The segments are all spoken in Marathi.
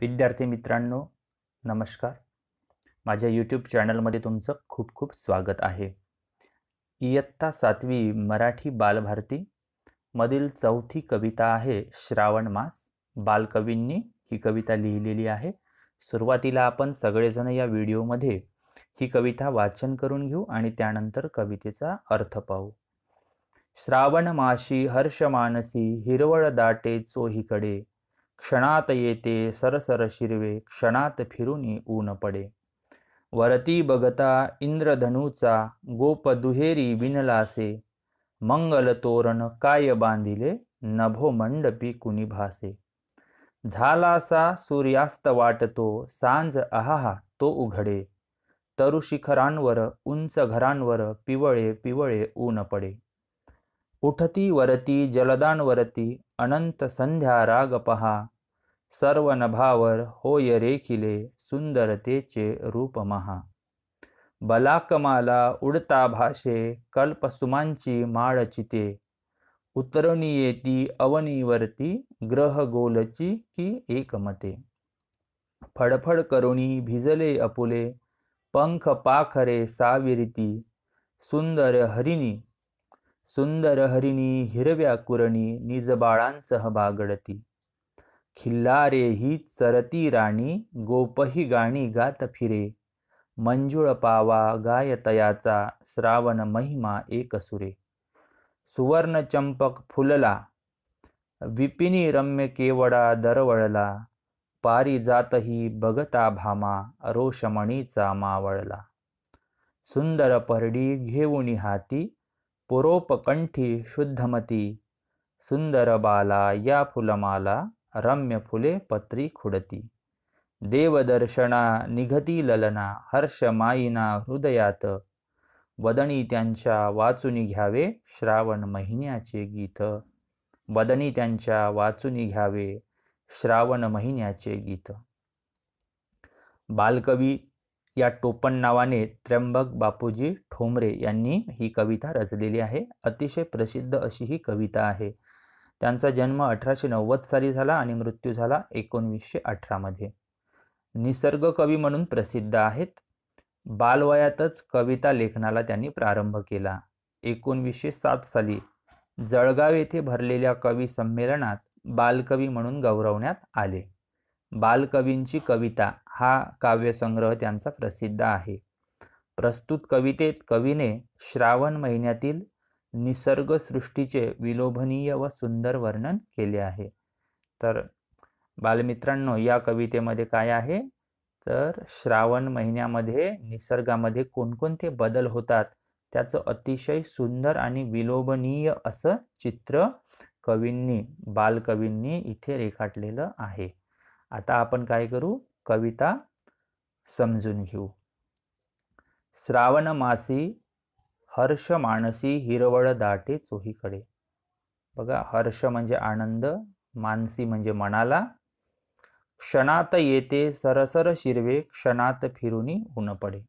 विद्यार्थी मित्रांनो नमस्कार माझ्या यूट्यूब चॅनलमध्ये तुमचं खूप खूप स्वागत आहे इयत्ता सातवी मराठी बालभारती मधील चौथी कविता आहे श्रावण मास बालकवींनी ही कविता लिहिलेली आहे सुरुवातीला आपण सगळेजण या व्हिडिओमध्ये ही कविता वाचन करून घेऊ आणि त्यानंतर कवितेचा अर्थ पाहू श्रावण माशी हर्ष मानसी हिरवळ दाटे चोहीकडे क्षणात येते सरसर शिरवे क्षणात फिरुनी ऊन पडे वरती बघता इंद्रधनुचा गोप दुहेरी विनलासे मंगल तोरण काय बांधिले नभो मंडपी कुणी भासे झालासा सूर्यास्त वाटतो सांज आहा तो उघडे तरु शिखरांवर उंच घरांवर पिवळे पिवळे ऊन पडे उठती वरती वरती अनंत संध्या राग पहा सर्व नभावर होय रेखिले सुंदरतेचे रूप महा बलाकमाला उडता भाषे कल्पसुमांची माळचिते उतरणी येती अवनीवरती ग्रह गोलची की एकमते फडफड करुणी भिजले अपुले पंख पाखरे साविरिती सुंदर हरिणी सुंदर हरिणी हिरव्या कुरणी निजबाळांसह बागडती खिल्लारे ही चरती राणी गोपही गाणी गात फिरे मंजुळ पावा गायतयाचा श्रावण महिमा एकसुरे चंपक फुलला विपिनी रम्य केवडा दरवळला पारी जातही बगता भामा रोषमणीचा मावळला सुंदर परडी घेऊन हाती पुरोपकंठी शुद्धमती सुंदर बाला या फुलमाला रम्य फुले पत्री खुडती देवदर्शना निघती ललना हर्ष माईना हृदयात वदनी त्यांच्या वाचून घ्यावे श्रावण महिन्याचे गीत वदनी त्यांच्या वाचून घ्यावे श्रावण महिन्याचे गीत बालकवी या टोपण नावाने त्र्यंबक बापूजी ठोंबरे यांनी ही कविता रचलेली आहे अतिशय प्रसिद्ध अशी ही कविता आहे त्यांचा जन्म अठराशे नव्वद साली झाला आणि मृत्यू झाला एकोणवीसशे अठरामध्ये निसर्ग कवी म्हणून प्रसिद्ध आहेत बालवयातच कविता लेखनाला त्यांनी प्रारंभ केला एकोणवीसशे सात साली जळगाव येथे भरलेल्या कवी संमेलनात बालकवी म्हणून गौरवण्यात आले बालकवींची कविता हा काव्यसंग्रह त्यांचा प्रसिद्ध आहे प्रस्तुत कवितेत कवीने श्रावण महिन्यातील निसर्गसृष्टीचे विलोभनीय व सुंदर वर्णन केले आहे तर बालमित्रांनो या कवितेमध्ये काय आहे तर श्रावण महिन्यामध्ये निसर्गामध्ये कोणकोणते बदल होतात त्याचं अतिशय सुंदर आणि विलोभनीय असं चित्र कवींनी बालकवींनी इथे रेखाटलेलं आहे आता आपण काय करू कविता समजून घेऊ श्रावण मासी हर्ष मानसी हिरवळ दाटे चोहीकडे बघा हर्ष म्हणजे आनंद मानसी म्हणजे मनाला क्षणात येते सरसर शिरवे क्षणात फिरूनी ऊन पडे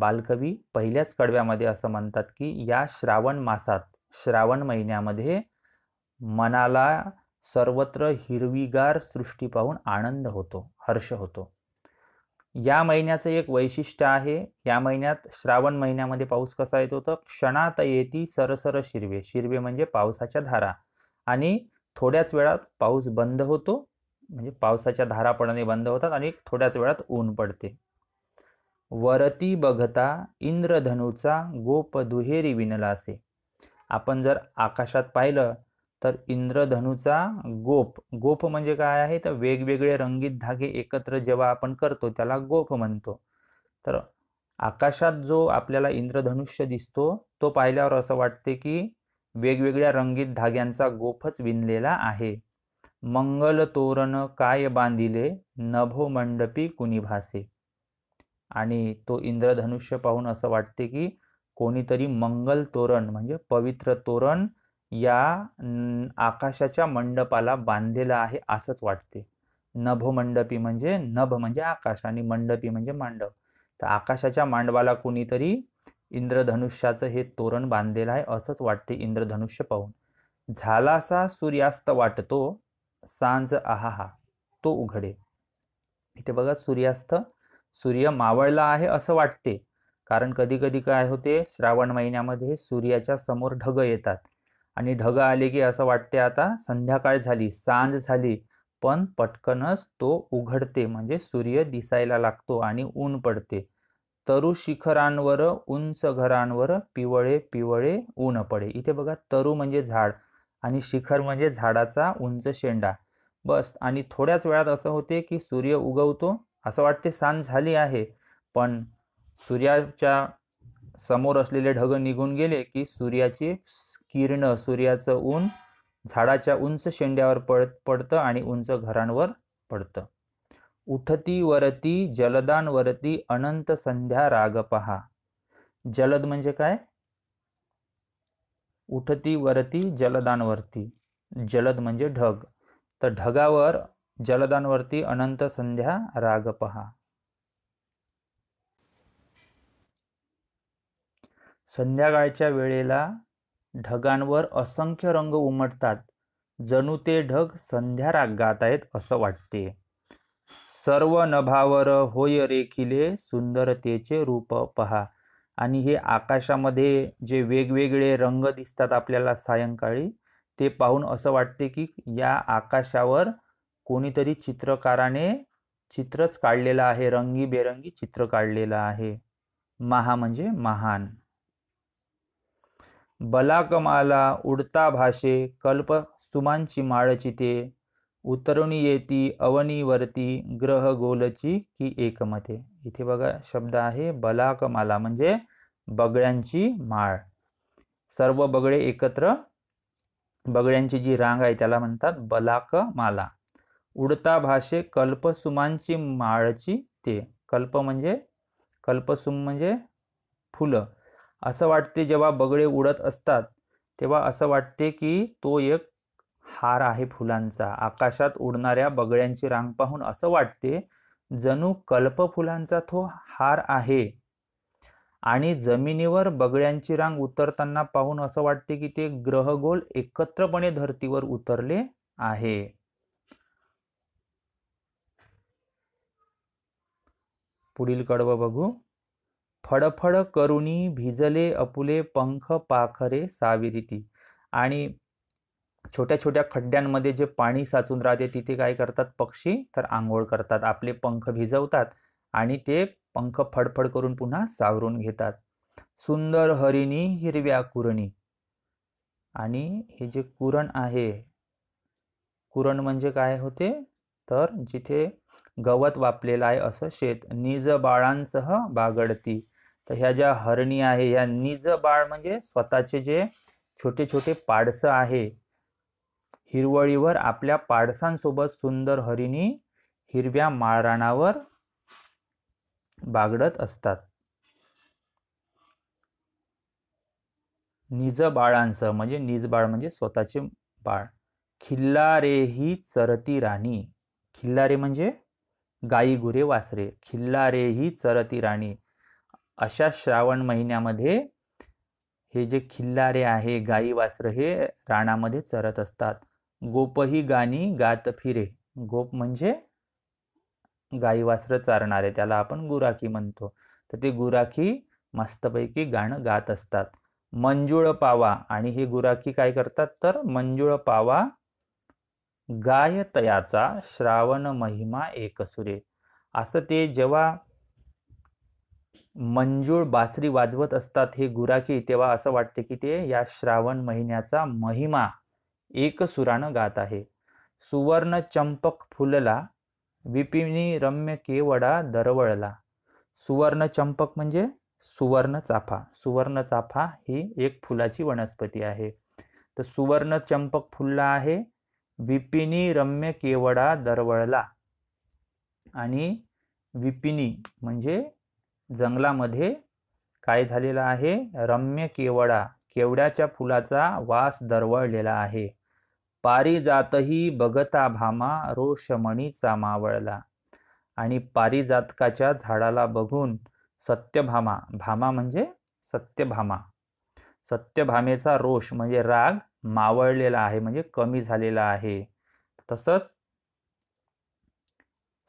बालकवी पहिल्याच कडव्यामध्ये असं म्हणतात की या श्रावण मासात श्रावण महिन्यामध्ये मनाला सर्वत्र हिरवीगार सृष्टी पाहून आनंद होतो हर्ष होतो या महिन्याचं एक वैशिष्ट्य आहे या महिन्यात श्रावण महिन्यामध्ये पाऊस कसा येतो तर क्षणात येती सरसर शिरवे शिरवे म्हणजे पावसाच्या धारा आणि थोड्याच वेळात पाऊस बंद होतो म्हणजे पावसाच्या धारा पडणे बंद होतात आणि थोड्याच वेळात ऊन पडते वरती बघता इंद्रधनुचा गोप दुहेरी विनला असे आपण जर आकाशात पाहिलं तर इंद्रधनुचा गोप गोप म्हणजे काय आहे तर वेगवेगळे रंगीत धागे एकत्र जेव्हा आपण करतो त्याला गोप म्हणतो तर आकाशात जो आपल्याला इंद्रधनुष्य दिसतो तो पाहिल्यावर असं वाटते की वेगवेगळ्या रंगीत धाग्यांचा गोफच विणलेला आहे मंगल तोरण काय बांधिले नभो मंडपी कुणी भासे आणि तो इंद्रधनुष्य पाहून असं वाटते की कोणीतरी मंगल तोरण म्हणजे पवित्र तोरण या आकाशाच्या मंडपाला बांधलेला आहे असंच वाटते नभ मंडपी म्हणजे नभ म्हणजे आकाश आणि मंडपी म्हणजे मांडव तर आकाशाच्या मांडवाला कुणीतरी इंद्रधनुष्याचं हे तोरण बांधलेलं आहे असंच वाटते इंद्रधनुष्य पाहून झालासा सूर्यास्त वाटतो सांज आहा तो उघडे इथे बघा सूर्यास्त सूर्य मावळला आहे असं वाटते कारण कधी कधी काय होते श्रावण महिन्यामध्ये सूर्याच्या समोर ढग येतात आणि ढग आले की असं वाटते आता संध्याकाळ झाली सांज झाली पण पटकनच तो उघडते म्हणजे सूर्य दिसायला लागतो आणि ऊन पडते तरु शिखरांवर उंच घरांवर पिवळे पिवळे ऊन पडे इथे बघा तरु म्हणजे झाड आणि शिखर म्हणजे झाडाचा उंच शेंडा बस आणि थोड्याच वेळात असं होते की सूर्य उगवतो असं वाटते सांज झाली आहे पण सूर्याच्या समोर असलेले ढग निघून गेले की सूर्याची किरण सूर्याचं ऊन झाडाच्या उंच शेंड्यावर पड पडतं आणि उंच घरांवर पडतं उठती वरती जलदान वरती अनंत संध्या राग पहा जलद म्हणजे काय उठती वरती जलदान वरती जलद म्हणजे ढग तर ढगावर वरती अनंत संध्या राग पहा संध्याकाळच्या वेळेला ढगांवर असंख्य रंग उमटतात जणू ते ढग संध्या राग गात आहेत असं वाटते सर्व नभावर होय रेखिले सुंदरतेचे रूप पहा आणि हे आकाशामध्ये जे वेगवेगळे रंग दिसतात आपल्याला सायंकाळी ते पाहून असं वाटते की या आकाशावर कोणीतरी चित्रकाराने चित्रच काढलेलं आहे रंगीबेरंगी चित्र काढलेलं आहे महा म्हणजे महान बलाकमाला उडता भाषे कल्प सुमांची ते उतरुणी येती अवनीवरती ग्रह गोलची की एकमते इथे बघा शब्द आहे बलाकमाला म्हणजे बगड्यांची माळ सर्व बगडे एकत्र बगड्यांची जी रांग आहे त्याला म्हणतात बलाकमाला उडता भाषे कल्पसुमांची माळची ते कल्प म्हणजे कल्पसुम म्हणजे फुलं असं वाटते जेव्हा बगळे उडत असतात तेव्हा असं वाटते की तो एक हार आहे फुलांचा आकाशात उडणाऱ्या बगळ्यांची रांग पाहून असं वाटते जणू कल्प फुलांचा तो हार आहे आणि जमिनीवर बगळ्यांची रांग उतरताना पाहून असं वाटते की ते ग्रहगोल एकत्रपणे धर्तीवर उतरले आहे पुढील कडवं बघू फडफड करुणी भिजले अपुले पंख पाखरे साविरिती आणि छोट्या छोट्या खड्ड्यांमध्ये जे पाणी साचून राहते तिथे काय करतात पक्षी तर आंघोळ करतात आपले पंख भिजवतात आणि ते पंख फडफड करून पुन्हा सावरून घेतात सुंदर हरिणी हिरव्या कुरणी आणि हे जे कुरण आहे कुरण म्हणजे काय होते तर जिथे गवत वापलेलं आहे असं शेत निज बाळांसह बागडती तर ह्या ज्या हरणी आहे या निज बाळ म्हणजे स्वतःचे जे छोटे छोटे पाडस आहे हिरवळीवर आपल्या पाडसांसोबत सुंदर हरिणी हिरव्या माळरानावर बागडत असतात निज बाळांसह म्हणजे निज बाळ म्हणजे स्वतःचे बाळ खिल्लारे ही चरती राणी खिल्लारे म्हणजे गाई गुरे वासरे खिल्लारे ही चरती राणी अशा श्रावण महिन्यामध्ये हे जे खिल्लारे आहे गाई वासर हे रानामध्ये चरत असतात गोपही गाणी गात फिरे गोप म्हणजे गाई वासर चारणारे त्याला आपण गुराखी म्हणतो तर ते गुराखी मस्तपैकी गाणं गात असतात मंजुळ पावा आणि हे गुराखी काय करतात तर मंजुळ पावा गायतयाचा श्रावण महिमा एकसुरे असं ते जेव्हा मंजूळ बासरी वाजवत असतात हे गुराखी तेव्हा असं वाटते की ते या श्रावण महिन्याचा महिमा एक सुरानं गात आहे सुवर्ण चंपक फुलला विपिनी रम्य केवडा दरवळला सुवर्ण चंपक म्हणजे सुवर्ण चाफा सुवर्ण चाफा ही एक फुलाची वनस्पती आहे तर सुवर्ण चंपक फुलला आहे विपिनी रम्य केवडा दरवळला आणि विपिनी म्हणजे जंगलामध्ये काय झालेलं आहे रम्य केवडा केवड्याच्या फुलाचा वास दरवळलेला आहे पारिजातही बघता भामा रोषमणीचा मावळला आणि पारिजातकाच्या झाडाला बघून सत्यभामा भामा म्हणजे सत्यभामा सत्यभामेचा रोष म्हणजे राग मावळलेला आहे म्हणजे कमी झालेला आहे तसंच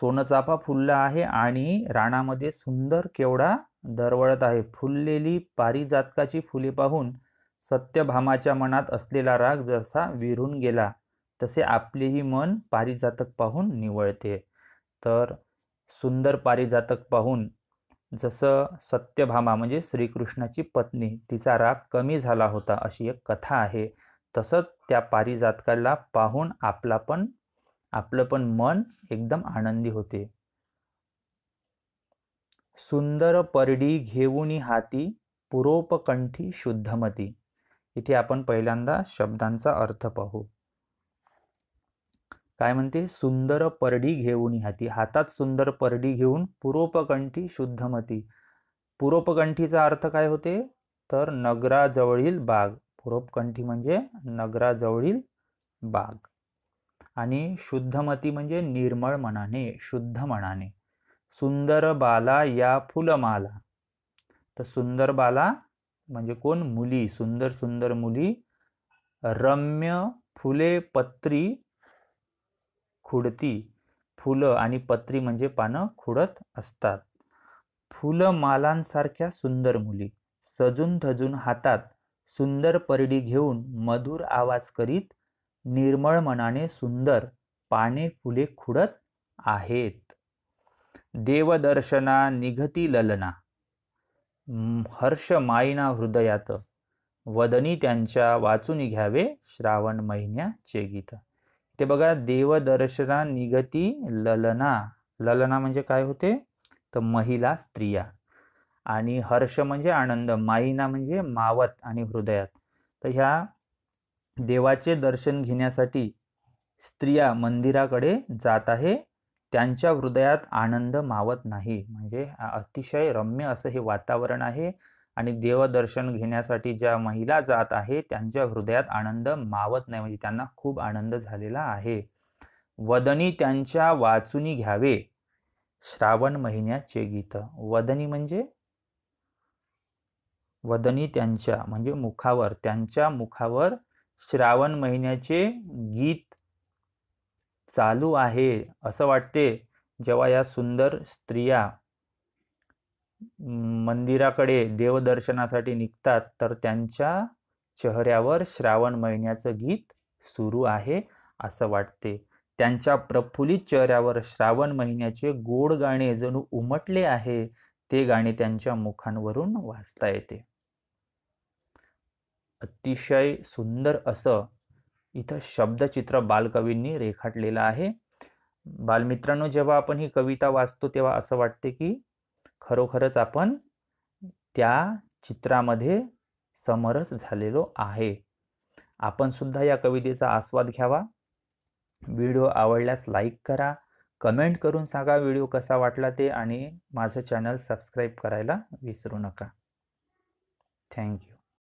सोनचाफा फुलला आहे आणि राणामध्ये सुंदर केवडा दरवळत आहे फुललेली पारिजातकाची फुले पाहून सत्यभामाच्या मनात असलेला राग जसा विरून गेला तसे आपलेही मन पारिजातक पाहून निवळते तर सुंदर पारिजातक पाहून जसं सत्यभामा म्हणजे श्रीकृष्णाची पत्नी तिचा राग कमी झाला होता अशी एक कथा आहे तसंच त्या पारिजातकाला पाहून आपला पण आपलं पण मन एकदम आनंदी होते सुंदर परडी घेऊनी हाती पुरोपकंठी शुद्धमती इथे आपण पहिल्यांदा शब्दांचा अर्थ पाहू काय म्हणते सुंदर परडी घेऊनी हाती हातात सुंदर परडी घेऊन पुरोपकंठी शुद्धमती पुरोपकंठीचा अर्थ काय होते तर नगराजवळील बाग पुरोपकंठी म्हणजे नगराजवळील बाग आणि शुद्धमती म्हणजे निर्मळ मनाने शुद्ध मनाने सुंदर बाला या फुलमाला तर सुंदर बाला म्हणजे कोण मुली सुंदर सुंदर मुली रम्य फुले पत्री खुडती फुलं आणि पत्री म्हणजे पानं खुडत असतात फुलमालांसारख्या सुंदर मुली सजून धजून हातात सुंदर परडी घेऊन मधुर आवाज करीत निर्मळ मनाने सुंदर पाने फुले खुडत आहेत देवदर्शना निगती ललना हर्ष माईना हृदयात वदनी त्यांच्या वाचून घ्यावे श्रावण महिन्याचे गीत ते बघा देवदर्शना निगती ललना ललना म्हणजे काय होते तर महिला स्त्रिया आणि हर्ष म्हणजे आनंद माईना म्हणजे मावत आणि हृदयात तर ह्या देवाचे दर्शन घेण्यासाठी स्त्रिया मंदिराकडे जात आहे त्यांच्या हृदयात आनंद मावत नाही म्हणजे अतिशय रम्य असं हे वातावरण आहे आणि देवदर्शन घेण्यासाठी ज्या महिला जात आहे त्यांच्या हृदयात आनंद मावत नाही म्हणजे त्यांना खूप आनंद झालेला आहे वदनी त्यांच्या वाचूनी घ्यावे श्रावण महिन्याचे गीत वदनी म्हणजे वदनी त्यांच्या म्हणजे मुखावर त्यांच्या मुखावर श्रावण महिन्याचे गीत चालू आहे असं वाटते जेव्हा या सुंदर स्त्रिया मंदिराकडे देवदर्शनासाठी निघतात तर त्यांच्या चेहऱ्यावर श्रावण महिन्याचं गीत सुरू आहे असं वाटते त्यांच्या प्रफुल्लित चेहऱ्यावर श्रावण महिन्याचे गोड गाणे जणू उमटले आहे ते गाणे त्यांच्या मुखांवरून वाचता येते अतिशय सुंदर असं इथं शब्दचित्र बालकवींनी रेखाटलेलं आहे बालमित्रांनो जेव्हा आपण ही कविता वाचतो तेव्हा असं वाटते की खरोखरच आपण त्या चित्रामध्ये समरस झालेलो आहे आपण सुद्धा या कवितेचा आस्वाद घ्यावा व्हिडिओ आवडल्यास लाईक करा कमेंट करून सांगा व्हिडिओ कसा वाटला ते आणि माझं चॅनल सबस्क्राईब करायला विसरू नका थँक्यू